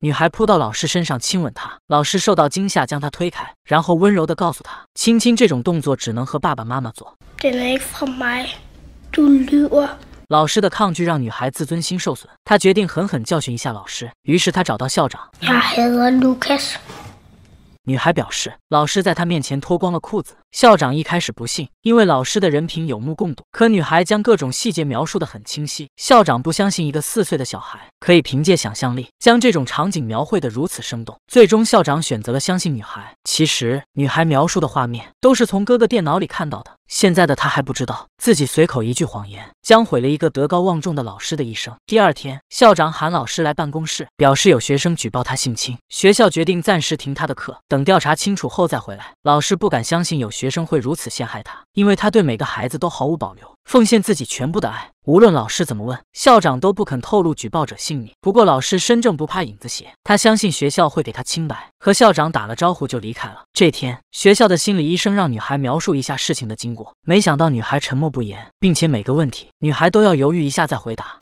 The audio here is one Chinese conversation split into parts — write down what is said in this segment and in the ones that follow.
女孩扑到老师身上亲吻他，老师受到惊吓将她推开，然后温柔地告诉她：“亲亲这种动作只能和爸爸妈妈做。”老师的抗拒让女孩自尊心受损，她决定狠狠教训一下老师。于是她找到校长。女孩表示，老师在她面前脱光了裤子。校长一开始不信，因为老师的人品有目共睹。可女孩将各种细节描述的很清晰，校长不相信一个四岁的小孩可以凭借想象力将这种场景描绘的如此生动。最终，校长选择了相信女孩。其实，女孩描述的画面都是从哥哥电脑里看到的。现在的他还不知道自己随口一句谎言将毁了一个德高望重的老师的一生。第二天，校长喊老师来办公室，表示有学生举报他性侵，学校决定暂时停他的课，等调查清楚后再回来。老师不敢相信有。学生会如此陷害他，因为他对每个孩子都毫无保留，奉献自己全部的爱。无论老师怎么问，校长都不肯透露举报者姓名。不过老师身正不怕影子斜，他相信学校会给他清白。和校长打了招呼就离开了。这天，学校的心理医生让女孩描述一下事情的经过。没想到女孩沉默不言，并且每个问题女孩都要犹豫一下再回答。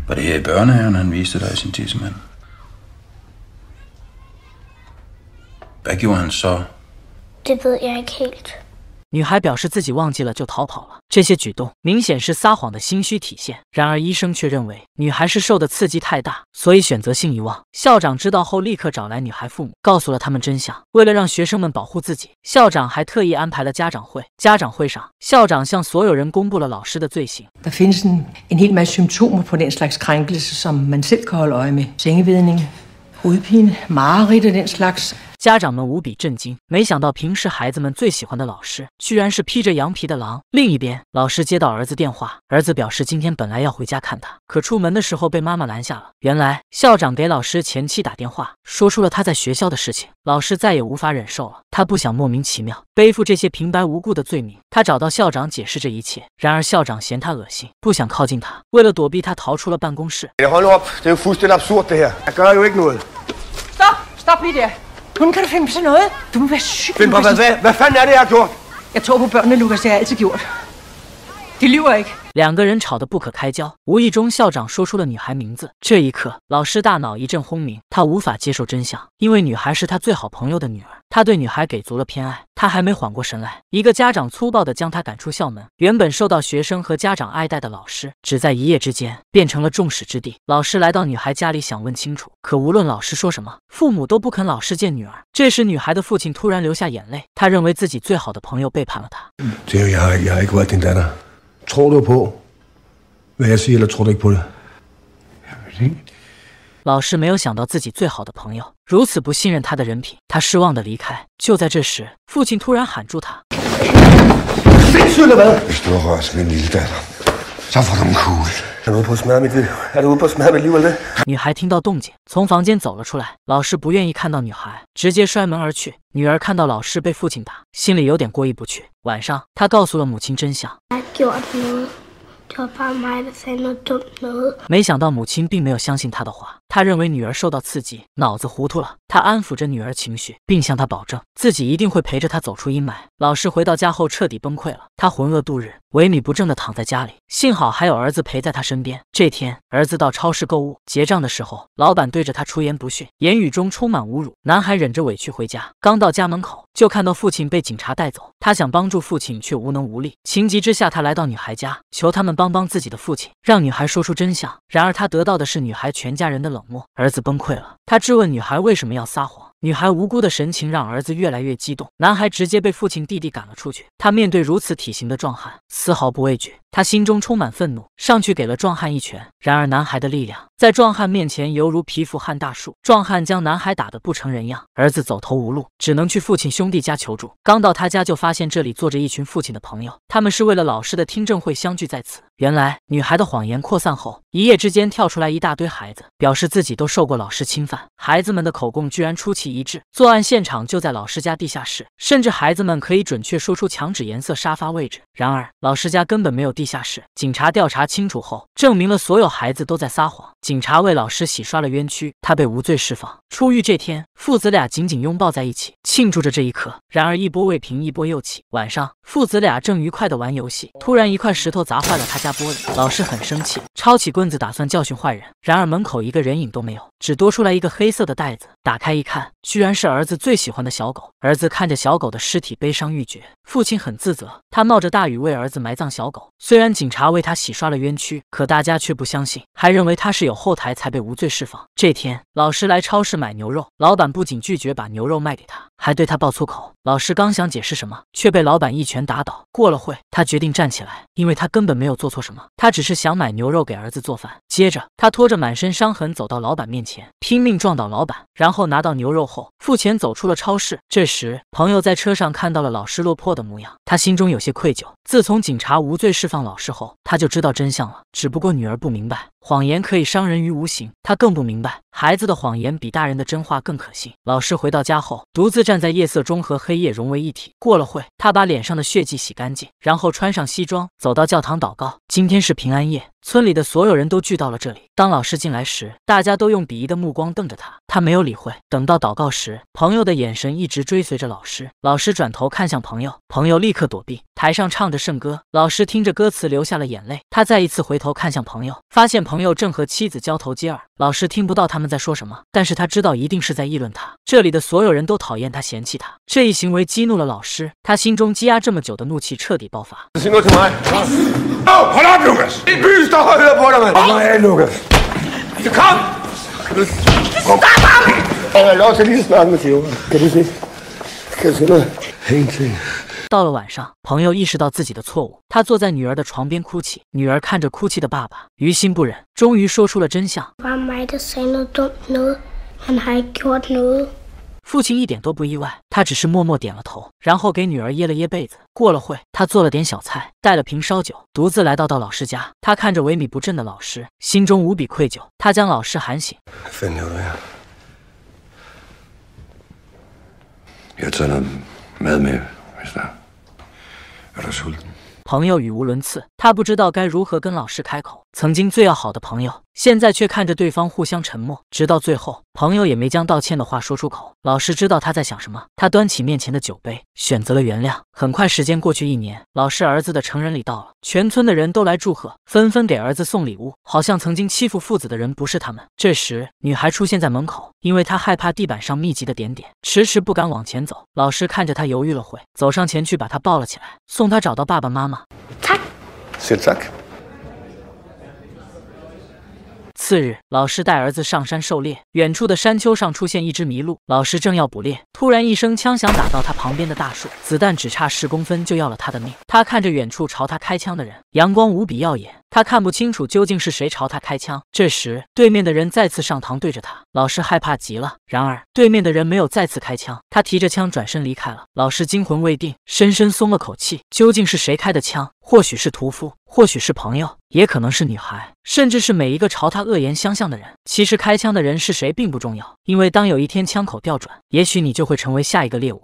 女孩表示自己忘记了就逃跑了，这些举动明显是撒谎的心虚体现。然而医生却认为女孩是受的刺激太大，所以选择性遗忘。校长知道后立刻找来女孩父母，告诉了他们真相。为了让学生们保护自己，校长还特意安排了家长会。家长会上，校长向所有人公布了老师的罪行。家长们无比震惊，没想到平时孩子们最喜欢的老师，居然是披着羊皮的狼。另一边，老师接到儿子电话，儿子表示今天本来要回家看他，可出门的时候被妈妈拦下了。原来校长给老师前妻打电话，说出了他在学校的事情，老师再也无法忍受了，他不想莫名其妙背负这些平白无故的罪名，他找到校长解释这一切。然而校长嫌他恶心，不想靠近他，为了躲避他逃出了办公室。Hun kan du finde på sådan noget? Du må være syg. Find på hvad, hvad, hvad fanden er det, jeg har gjort? Jeg tror på børnene, Lukas. Det har jeg altid gjort. 两个人吵得不可开交，无意中校长说出了女孩名字。这一刻，老师大脑一阵轰鸣，他无法接受真相，因为女孩是他最好朋友的女儿，他对女孩给足了偏爱。他还没缓过神来，一个家长粗暴地将他赶出校门。原本受到学生和家长爱戴的老师，只在一夜之间变成了众矢之的。老师来到女孩家里，想问清楚，可无论老师说什么，父母都不肯老师见女儿。这时，女孩的父亲突然流下眼泪，他认为自己最好的朋友背叛了他。戳到破，没事了，戳到破了。老师没有想到自己最好的朋友如此不信任他的人品，他失望的离开。就在这时，父亲突然喊住他：“谁碎了门？是给你带的，咋么女孩听到动静，从房间走了出来。老师不愿意看到女孩，直接摔门而去。女儿看到老师被父亲打，心里有点过意不去。晚上，她告诉了母亲真相。没想到母亲并没有相信她的话，她认为女儿受到刺激，脑子糊涂了。她安抚着女儿情绪，并向她保证自己一定会陪着她走出阴霾。老师回到家后彻底崩溃了，他浑噩度日。萎靡不振地躺在家里，幸好还有儿子陪在他身边。这天，儿子到超市购物结账的时候，老板对着他出言不逊，言语中充满侮辱。男孩忍着委屈回家，刚到家门口就看到父亲被警察带走。他想帮助父亲，却无能无力。情急之下，他来到女孩家，求他们帮帮自己的父亲，让女孩说出真相。然而，他得到的是女孩全家人的冷漠。儿子崩溃了。他质问女孩为什么要撒谎，女孩无辜的神情让儿子越来越激动。男孩直接被父亲弟弟赶了出去。他面对如此体型的壮汉，丝毫不畏惧。他心中充满愤怒，上去给了壮汉一拳。然而男孩的力量在壮汉面前犹如蚍蜉撼大树，壮汉将男孩打得不成人样。儿子走投无路，只能去父亲兄弟家求助。刚到他家，就发现这里坐着一群父亲的朋友，他们是为了老师的听证会相聚在此。原来女孩的谎言扩散后，一夜之间跳出来一大堆孩子，表示自己都受过老师侵犯。孩子们的口供居然出奇一致，作案现场就在老师家地下室，甚至孩子们可以准确说出墙纸颜色、沙发位置。然而老师家根本没有地下室。警察调查清楚后，证明了所有孩子都在撒谎，警察为老师洗刷了冤屈，他被无罪释放。出狱这天，父子俩紧紧拥抱在一起，庆祝着这一刻。然而一波未平，一波又起。晚上，父子俩正愉快地玩游戏，突然一块石头砸坏了他。家玻璃，老师很生气，抄起棍子打算教训坏人。然而门口一个人影都没有，只多出来一个黑色的袋子。打开一看，居然是儿子最喜欢的小狗。儿子看着小狗的尸体，悲伤欲绝。父亲很自责，他冒着大雨为儿子埋葬小狗。虽然警察为他洗刷了冤屈，可大家却不相信，还认为他是有后台才被无罪释放。这天，老师来超市买牛肉，老板不仅拒绝把牛肉卖给他，还对他爆粗口。老师刚想解释什么，却被老板一拳打倒。过了会，他决定站起来，因为他根本没有做错。错什么？他只是想买牛肉给儿子做饭。接着，他拖着满身伤痕走到老板面前，拼命撞倒老板，然后拿到牛肉后付钱走出了超市。这时，朋友在车上看到了老师落魄的模样，他心中有些愧疚。自从警察无罪释放老师后。他就知道真相了，只不过女儿不明白，谎言可以伤人于无形。他更不明白，孩子的谎言比大人的真话更可信。老师回到家后，独自站在夜色中，和黑夜融为一体。过了会，他把脸上的血迹洗干净，然后穿上西装，走到教堂祷告。今天是平安夜，村里的所有人都聚到了这里。当老师进来时，大家都用鄙夷的目光瞪着他，他没有理会。等到祷告时，朋友的眼神一直追随着老师，老师转头看向朋友，朋友立刻躲避。台上唱着圣歌，老师听着歌词流下了眼泪。他再一次回头看向朋友，发现朋友正和妻子交头接耳。老师听不到他们在说什么，但是他知道一定是在议论他。这里的所有人都讨厌他，嫌弃他。这一行为激怒了老师，他心中积压这么久的怒气彻底爆发。到了晚上，朋友意识到自己的错误，他坐在女儿的床边哭泣。女儿看着哭泣的爸爸，于心不忍，终于说出了真相。父亲一点都不意外，他只是默默点了头，然后给女儿掖了掖被子。过了会，他做了点小菜，带了瓶烧酒，独自来到到老师家。他看着萎靡不振的老师，心中无比愧疚。他将老师喊醒。朋友语无伦次，他不知道该如何跟老师开口。曾经最要好的朋友，现在却看着对方互相沉默，直到最后，朋友也没将道歉的话说出口。老师知道他在想什么，他端起面前的酒杯，选择了原谅。很快，时间过去一年，老师儿子的成人礼到了，全村的人都来祝贺，纷纷给儿子送礼物，好像曾经欺负父子的人不是他们。这时，女孩出现在门口，因为她害怕地板上密集的点点，迟迟不敢往前走。老师看着她犹豫了会，走上前去把她抱了起来，送她找到爸爸妈妈。次日，老师带儿子上山狩猎，远处的山丘上出现一只麋鹿，老师正要捕猎，突然一声枪响打到他旁边的大树，子弹只差十公分就要了他的命。他看着远处朝他开枪的人，阳光无比耀眼，他看不清楚究竟是谁朝他开枪。这时，对面的人再次上膛对着他，老师害怕极了。然而，对面的人没有再次开枪，他提着枪转身离开了。老师惊魂未定，深深松了口气，究竟是谁开的枪？或许是屠夫，或许是朋友，也可能是女孩，甚至是每一个朝他恶言相向的人。其实开枪的人是谁并不重要，因为当有一天枪口调转，也许你就会成为下一个猎物。